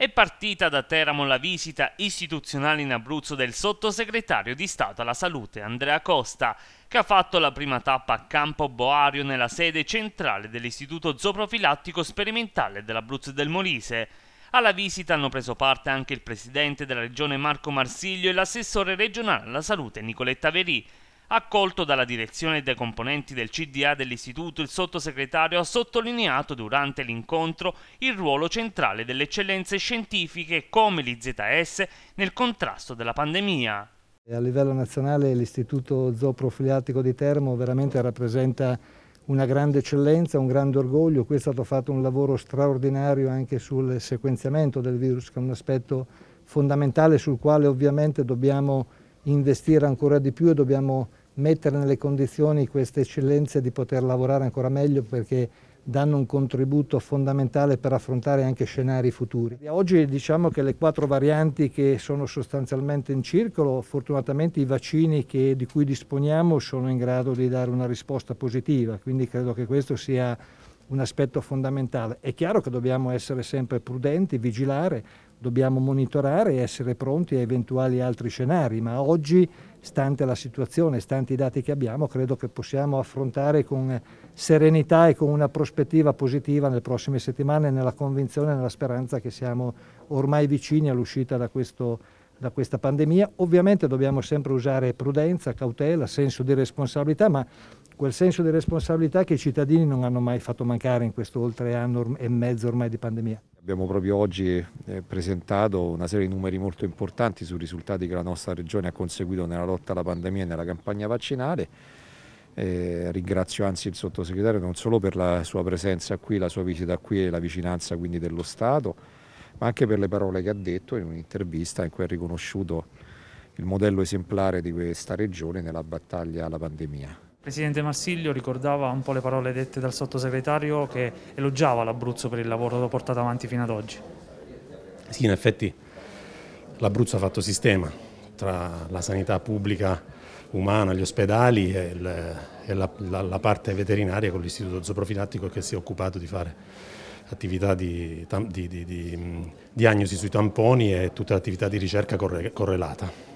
È partita da Teramo la visita istituzionale in Abruzzo del sottosegretario di Stato alla Salute Andrea Costa, che ha fatto la prima tappa a Campo Boario nella sede centrale dell'Istituto Zooprofilattico Sperimentale dell'Abruzzo e del Molise. Alla visita hanno preso parte anche il presidente della regione Marco Marsiglio e l'assessore regionale alla salute Nicoletta Verì accolto dalla direzione e dai componenti del CDA dell'istituto, il sottosegretario ha sottolineato durante l'incontro il ruolo centrale delle eccellenze scientifiche come l'IZS nel contrasto della pandemia. A livello nazionale l'Istituto Zooprofiliatico di Termo veramente rappresenta una grande eccellenza, un grande orgoglio. Qui è stato fatto un lavoro straordinario anche sul sequenziamento del virus, che è un aspetto fondamentale sul quale ovviamente dobbiamo investire ancora di più e dobbiamo mettere nelle condizioni queste eccellenze di poter lavorare ancora meglio perché danno un contributo fondamentale per affrontare anche scenari futuri. Oggi diciamo che le quattro varianti che sono sostanzialmente in circolo, fortunatamente i vaccini che, di cui disponiamo sono in grado di dare una risposta positiva, quindi credo che questo sia un aspetto fondamentale. È chiaro che dobbiamo essere sempre prudenti, vigilare, dobbiamo monitorare e essere pronti a eventuali altri scenari, ma oggi stante la situazione, stante i dati che abbiamo, credo che possiamo affrontare con serenità e con una prospettiva positiva nelle prossime settimane, nella convinzione e nella speranza che siamo ormai vicini all'uscita da, da questa pandemia. Ovviamente dobbiamo sempre usare prudenza, cautela, senso di responsabilità, ma quel senso di responsabilità che i cittadini non hanno mai fatto mancare in questo oltre anno e mezzo ormai di pandemia. Abbiamo proprio oggi eh, presentato una serie di numeri molto importanti sui risultati che la nostra Regione ha conseguito nella lotta alla pandemia e nella campagna vaccinale. Eh, ringrazio anzi il sottosegretario non solo per la sua presenza qui, la sua visita qui e la vicinanza quindi dello Stato, ma anche per le parole che ha detto in un'intervista in cui ha riconosciuto il modello esemplare di questa regione nella battaglia alla pandemia. Presidente Marsiglio ricordava un po' le parole dette dal sottosegretario che elogiava l'Abruzzo per il lavoro portato avanti fino ad oggi. Sì, in effetti l'Abruzzo ha fatto sistema tra la sanità pubblica umana, gli ospedali e, il, e la, la, la, parte veterinaria con l'istituto zooprofilattico che si è occupato di fare attività di, di, di, di diagnosi sui tamponi e tutta l'attività di ricerca corre, correlata.